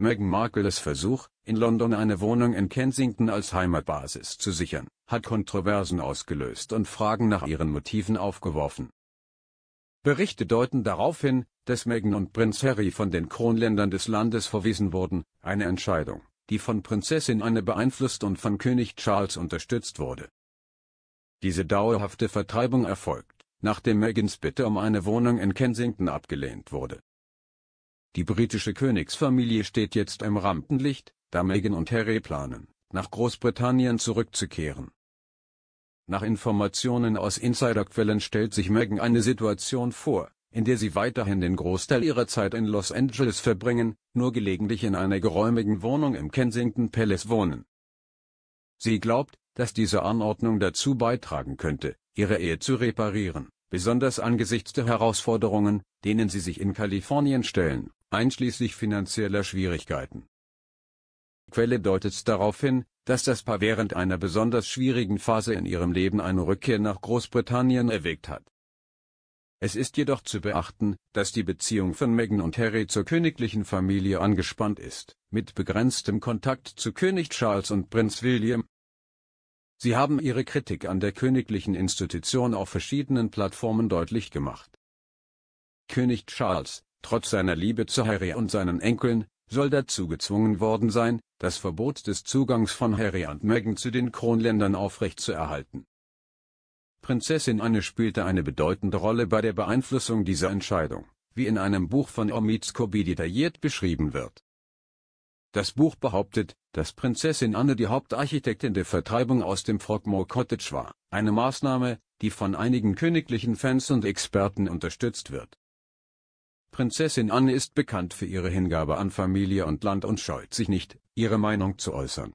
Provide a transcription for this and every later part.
Meghan Markles Versuch, in London eine Wohnung in Kensington als Heimatbasis zu sichern, hat Kontroversen ausgelöst und Fragen nach ihren Motiven aufgeworfen. Berichte deuten darauf hin, dass Meghan und Prinz Harry von den Kronländern des Landes verwiesen wurden, eine Entscheidung, die von Prinzessin Anne beeinflusst und von König Charles unterstützt wurde. Diese dauerhafte Vertreibung erfolgt, nachdem Megans Bitte um eine Wohnung in Kensington abgelehnt wurde. Die britische Königsfamilie steht jetzt im Rampenlicht, da Meghan und Harry planen, nach Großbritannien zurückzukehren. Nach Informationen aus Insiderquellen stellt sich Meghan eine Situation vor, in der sie weiterhin den Großteil ihrer Zeit in Los Angeles verbringen, nur gelegentlich in einer geräumigen Wohnung im Kensington Palace wohnen. Sie glaubt, dass diese Anordnung dazu beitragen könnte, ihre Ehe zu reparieren besonders angesichts der Herausforderungen, denen sie sich in Kalifornien stellen, einschließlich finanzieller Schwierigkeiten. Quelle deutet darauf hin, dass das Paar während einer besonders schwierigen Phase in ihrem Leben eine Rückkehr nach Großbritannien erwägt hat. Es ist jedoch zu beachten, dass die Beziehung von Meghan und Harry zur königlichen Familie angespannt ist, mit begrenztem Kontakt zu König Charles und Prinz William, Sie haben ihre Kritik an der königlichen Institution auf verschiedenen Plattformen deutlich gemacht. König Charles, trotz seiner Liebe zu Harry und seinen Enkeln, soll dazu gezwungen worden sein, das Verbot des Zugangs von Harry und Meghan zu den Kronländern aufrechtzuerhalten. Prinzessin Anne spielte eine bedeutende Rolle bei der Beeinflussung dieser Entscheidung, wie in einem Buch von Omid Scobie detailliert beschrieben wird. Das Buch behauptet, dass Prinzessin Anne die Hauptarchitektin der Vertreibung aus dem Frogmore Cottage war, eine Maßnahme, die von einigen königlichen Fans und Experten unterstützt wird. Prinzessin Anne ist bekannt für ihre Hingabe an Familie und Land und scheut sich nicht, ihre Meinung zu äußern.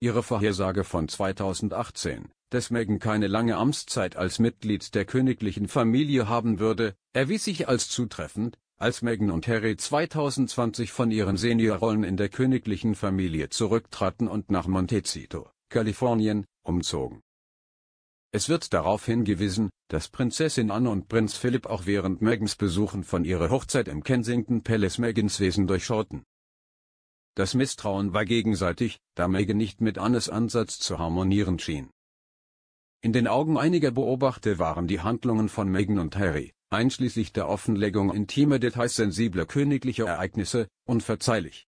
Ihre Vorhersage von 2018, dass Meghan keine lange Amtszeit als Mitglied der königlichen Familie haben würde, erwies sich als zutreffend, als Meghan und Harry 2020 von ihren Seniorrollen in der königlichen Familie zurücktraten und nach Montecito, Kalifornien, umzogen. Es wird darauf hingewiesen, dass Prinzessin Anne und Prinz Philipp auch während Megans Besuchen von ihrer Hochzeit im Kensington Palace Megans Wesen durchschauten. Das Misstrauen war gegenseitig, da Meghan nicht mit Annes Ansatz zu harmonieren schien. In den Augen einiger Beobachter waren die Handlungen von Meghan und Harry, einschließlich der Offenlegung intimer Details sensibler königlicher Ereignisse, unverzeihlich.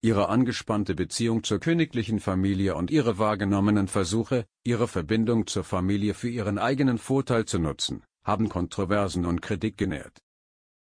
Ihre angespannte Beziehung zur königlichen Familie und ihre wahrgenommenen Versuche, ihre Verbindung zur Familie für ihren eigenen Vorteil zu nutzen, haben Kontroversen und Kritik genährt.